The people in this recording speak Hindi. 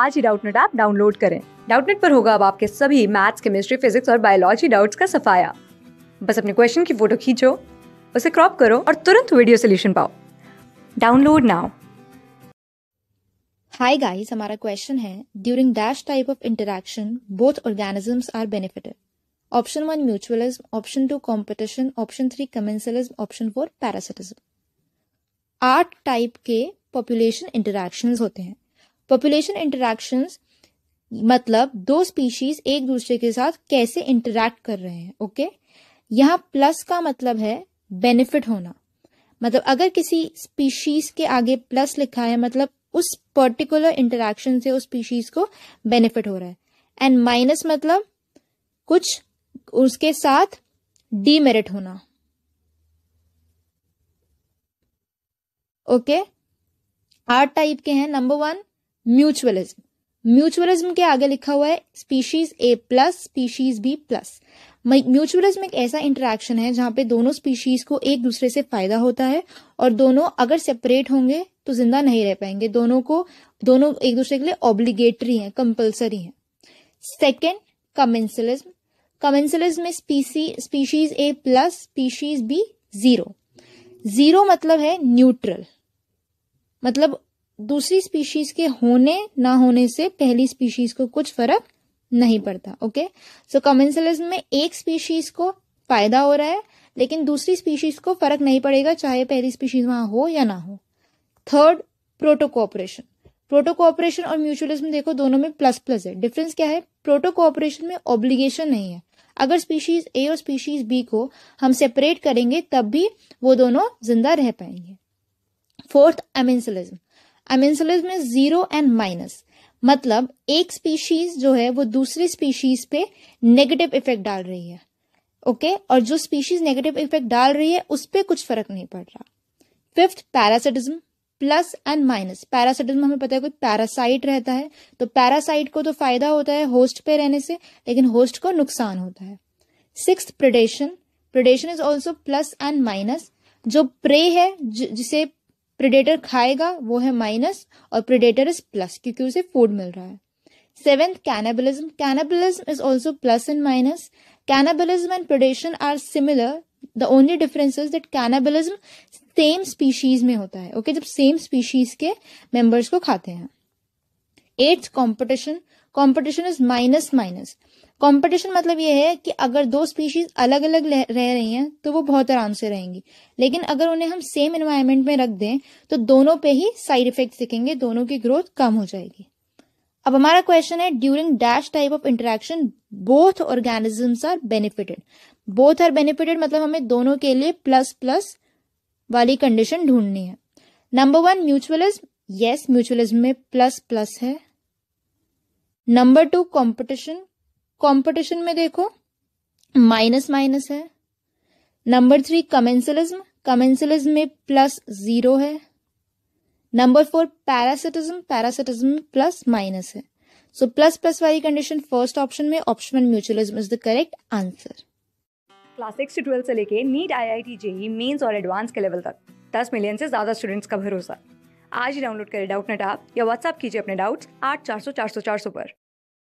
आज ही डाउटनेट ऐप डाउनलोड करें डाउटनेट पर होगा अब आपके सभी मैथ्स केमिस्ट्री फिजिक्स और बायोलॉजी डाउट्स का सफाया बस अपने क्वेश्चन की फोटो खींचो उसे क्रॉप करो और तुरंत वीडियो सोल्यूशन पाओ डाउनलोड नाउ हाय गाइस हमारा क्वेश्चन है during dash type of interaction both organisms are benefited option one mutualism option two competition option three commensalism option four parasitism आठ टाइप के पॉपुलेशन इंटरेक्शन होते हैं पॉपुलेशन इंटरेक्शन मतलब दो स्पीशीज एक दूसरे के साथ कैसे इंटरेक्ट कर रहे हैं ओके okay? यहाँ प्लस का मतलब है बेनिफिट होना मतलब अगर किसी स्पीशीज के आगे प्लस लिखा है मतलब उस पर्टिकुलर इंटरेक्शन से उस स्पीशीज को बेनिफिट हो रहा है एंड माइनस मतलब कुछ उसके साथ डीमेरिट होना ओके आठ टाइप के हैं नंबर वन म्यूचुअलिज्म म्यूचुअलिज्म के आगे लिखा हुआ है species A plus species B plus mutualism एक ऐसा इंटरेक्शन है जहां पे दोनों स्पीशीज को एक दूसरे से फायदा होता है और दोनों अगर सेपरेट होंगे तो जिंदा नहीं रह पाएंगे दोनों को दोनों एक दूसरे के लिए ऑब्लिगेटरी हैं कंपल्सरी हैं सेकेंड कमेंसलिज्म कमेंसलिज्म में specie species A plus species B zero zero मतलब है न्यूट्रल मतलब दूसरी स्पीशीज के होने ना होने से पहली स्पीशीज को कुछ फर्क नहीं पड़ता ओके सो कमेंसलिज्म में एक स्पीशीज को फायदा हो रहा है लेकिन दूसरी स्पीशीज को फर्क नहीं पड़ेगा चाहे पहली स्पीशीज वहां हो या ना हो थर्ड प्रोटोकॉपरेशन प्रोटोकॉपरेशन और म्यूचुअलिज्म देखो दोनों में प्लस प्लस है डिफरेंस क्या है प्रोटोकॉपरेशन में ऑब्लिगेशन नहीं है अगर स्पीशीज ए और स्पीशीज बी को हम सेपरेट करेंगे तब भी वो दोनों जिंदा रह पाएंगे fourth amensalism amensalism is zero and minus मतलब एक स्पीशीज जो है वो दूसरी स्पीशीज पे नेगेटिव इफेक्ट डाल रही है ओके okay? और जो स्पीशीज नेगेटिव इफेक्ट डाल रही है उस पर कुछ फर्क नहीं पड़ रहा fifth parasitism plus and minus parasitism हमें पता है कोई पैरासाइट रहता है तो पैरासाइट को तो फायदा होता है होस्ट पे रहने से लेकिन होस्ट को नुकसान होता है six predation predation is also plus and minus जो प्रे है जिसे प्रिडेटर खाएगा वो है माइनस और प्रिडेटर इज प्लस क्योंकि उसे फूड मिल रहा है seventh cannibalism cannibalism is also plus and minus cannibalism and predation are similar the only difference is that cannibalism same species में होता है ओके okay? जब सेम स्पीशीज के मेंबर्स को खाते हैं eighth competition competition is minus minus competition मतलब ये है कि अगर दो स्पीशीज अलग अलग रह रही हैं तो वो बहुत आराम से रहेंगी लेकिन अगर उन्हें हम सेम एनवायरमेंट में रख दें तो दोनों पे ही साइड इफेक्ट दिखेंगे दोनों की ग्रोथ कम हो जाएगी अब हमारा क्वेश्चन है during dash type of interaction both organisms are benefited both are benefited मतलब हमें दोनों के लिए प्लस प्लस वाली कंडीशन ढूंढनी है number one mutualism yes mutualism में प्लस प्लस है नंबर टू कंपटीशन कंपटीशन में देखो माइनस माइनस है नंबर थ्री कमेंसलिज्म कमेंसलिज्म में प्लस जीरो है नंबर फोर पैरासिटिज्म पैरासिटिज्म में प्लस माइनस है सो प्लस प्लस वाली कंडीशन फर्स्ट ऑप्शन में option mutualism is the correct answer class six से ट्वेल्थ से लेके NEET I I T JEE mains और एडवांस के लेवल तक दस मिलियन से ज्यादा स्टूडेंट्स का भरोसा आज ही डाउनलोड करें डाउट नेट आप या व्हाट्सअप कीजिए अपने डाउट्स आठ चार सौ चार सौ चार सौ पर